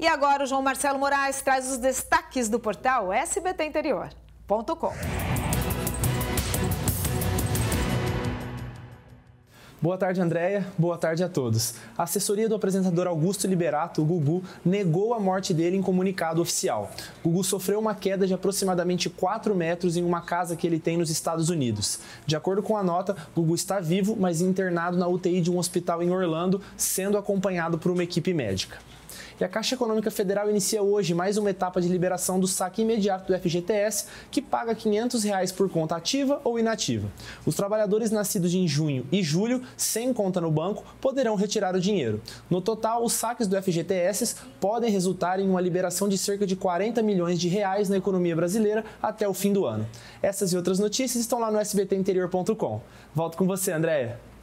E agora o João Marcelo Moraes traz os destaques do portal sbtinterior.com. Boa tarde, Andréia. Boa tarde a todos. A assessoria do apresentador Augusto Liberato, o Gugu, negou a morte dele em comunicado oficial. Gugu sofreu uma queda de aproximadamente 4 metros em uma casa que ele tem nos Estados Unidos. De acordo com a nota, Gugu está vivo, mas internado na UTI de um hospital em Orlando, sendo acompanhado por uma equipe médica. E a Caixa Econômica Federal inicia hoje mais uma etapa de liberação do saque imediato do FGTS, que paga R$ 500 reais por conta ativa ou inativa. Os trabalhadores nascidos em junho e julho, sem conta no banco, poderão retirar o dinheiro. No total, os saques do FGTS podem resultar em uma liberação de cerca de 40 milhões de reais na economia brasileira até o fim do ano. Essas e outras notícias estão lá no sbtinterior.com. Volto com você, Andréia.